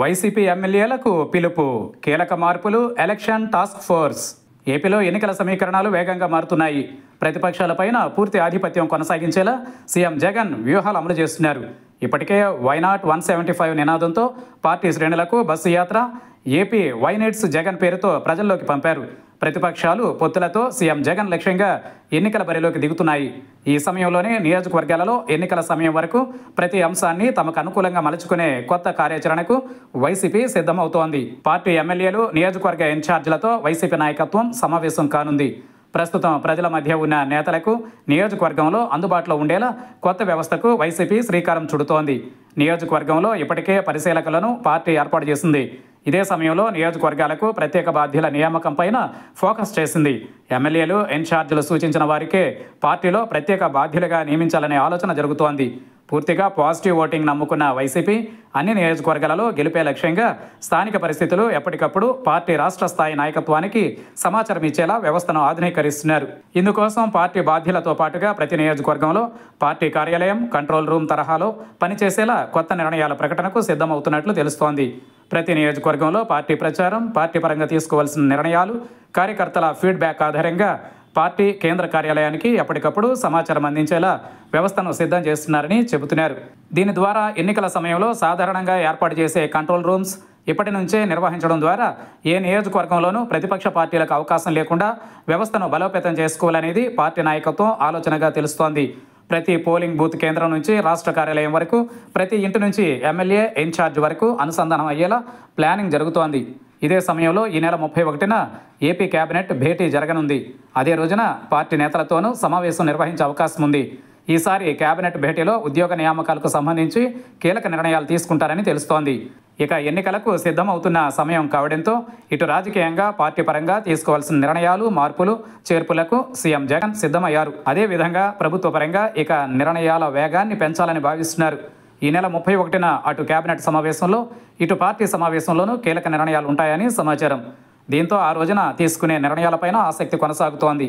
YCP ఎమ్మెల్యేలకు పిలుపు కీలక మార్పులు ఎలక్షన్ టాస్క్ ఫోర్స్ ఏపీలో ఎన్నికల సమీకరణాలు వేగంగా మారుతున్నాయి ప్రతిపక్షాలపైన పూర్తి ఆధిపత్యం కొనసాగించేలా సీఎం జగన్ వ్యూహాలు అమలు చేస్తున్నారు ఇప్పటికే వైనాట్ వన్ సెవెంటీ ఫైవ్ నినాదంతో పార్టీ శ్రేణులకు బస్సు యాత్ర ఏపీ వైనెట్స్ జగన్ పేరుతో ప్రజల్లోకి పంపారు ప్రతిపక్షాలు పొత్తులతో సీఎం జగన్ లక్ష్యంగా ఎన్నికల బరిలోకి దిగుతున్నాయి ఈ సమయంలోనే నియోజకవర్గాలలో ఎన్నికల సమయం వరకు ప్రతి అంశాన్ని తమకు అనుకూలంగా మలుచుకునే కొత్త కార్యాచరణకు వైసీపీ సిద్ధమవుతోంది పార్టీ ఎమ్మెల్యేలు నియోజకవర్గ ఇన్ఛార్జీలతో వైసీపీ నాయకత్వం సమావేశం కానుంది ప్రస్తుతం ప్రజల మధ్య ఉన్న నేతలకు నియోజకవర్గంలో అందుబాటులో ఉండేలా కొత్త వ్యవస్థకు వైసీపీ శ్రీకారం చుడుతోంది నియోజకవర్గంలో ఇప్పటికే పరిశీలకులను పార్టీ ఏర్పాటు చేసింది ఇదే సమయంలో నియోజకవర్గాలకు ప్రత్యేక బాధ్యుల నియామకం ఫోకస్ చేసింది ఎమ్మెల్యేలు ఇన్ఛార్జీలు సూచించిన వారికే పార్టీలో ప్రత్యేక బాధ్యులుగా నియమించాలనే ఆలోచన జరుగుతోంది పూర్తిగా పాజిటివ్ ఓటింగ్ నమ్ముకున్న వైసీపీ అన్ని నియోజకవర్గాలలో గెలిపే లక్ష్యంగా స్థానిక పరిస్థితులు ఎప్పటికప్పుడు పార్టీ రాష్ట్ర స్థాయి నాయకత్వానికి సమాచారం ఇచ్చేలా వ్యవస్థను ఆధునీకరిస్తున్నారు ఇందుకోసం పార్టీ బాధ్యులతో పాటుగా ప్రతి నియోజకవర్గంలో పార్టీ కార్యాలయం కంట్రోల్ రూమ్ తరహాలో పనిచేసేలా కొత్త నిర్ణయాల ప్రకటనకు సిద్ధమవుతున్నట్లు తెలుస్తోంది ప్రతి నియోజకవర్గంలో పార్టీ ప్రచారం పార్టీ పరంగా తీసుకోవాల్సిన నిర్ణయాలు కార్యకర్తల ఫీడ్బ్యాక్ ఆధారంగా పార్టీ కేంద్ర కార్యాలయానికి ఎప్పటికప్పుడు సమాచారం అందించేలా వ్యవస్థను సిద్ధం చేస్తున్నారని చెబుతున్నారు దీని ద్వారా ఎన్నికల సమయంలో సాధారణంగా ఏర్పాటు చేసే కంట్రోల్ రూమ్స్ ఇప్పటి నుంచే నిర్వహించడం ద్వారా ఏ నియోజకవర్గంలోనూ ప్రతిపక్ష పార్టీలకు అవకాశం లేకుండా వ్యవస్థను బలోపేతం చేసుకోవాలనేది పార్టీ నాయకత్వం ఆలోచనగా తెలుస్తోంది ప్రతి పోలింగ్ బూత్ కేంద్రం నుంచి రాష్ట్ర కార్యాలయం వరకు ప్రతి ఇంటి నుంచి ఎమ్మెల్యే ఇన్ఛార్జ్ వరకు అనుసంధానం అయ్యేలా ప్లానింగ్ జరుగుతోంది ఇదే సమయంలో ఈ నెల ముప్పై ఒకటిన ఏపీ కేబినెట్ భేటీ జరగనుంది అదే రోజున పార్టీ నేతలతోనూ సమావేశం నిర్వహించే అవకాశం ఉంది ఈసారి కేబినెట్ భేటీలో ఉద్యోగ నియామకాలకు సంబంధించి కీలక నిర్ణయాలు తీసుకుంటారని తెలుస్తోంది ఇక ఎన్నికలకు సిద్ధమవుతున్న సమయం కావడంతో ఇటు రాజకీయంగా పార్టీ పరంగా తీసుకోవాల్సిన నిర్ణయాలు మార్పులు చేర్పులకు సీఎం జగన్ సిద్ధమయ్యారు అదేవిధంగా ప్రభుత్వ పరంగా ఇక నిర్ణయాల వేగాన్ని పెంచాలని భావిస్తున్నారు ఈ నెల ముప్పై ఒకటిన అటు కేబినెట్ సమావేశంలో ఇటు పార్టీ సమావేశంలోనూ కీలక నిర్ణయాలు ఉంటాయని సమాచారం దీంతో ఆ రోజున తీసుకునే నిర్ణయాలపైన ఆసక్తి కొనసాగుతోంది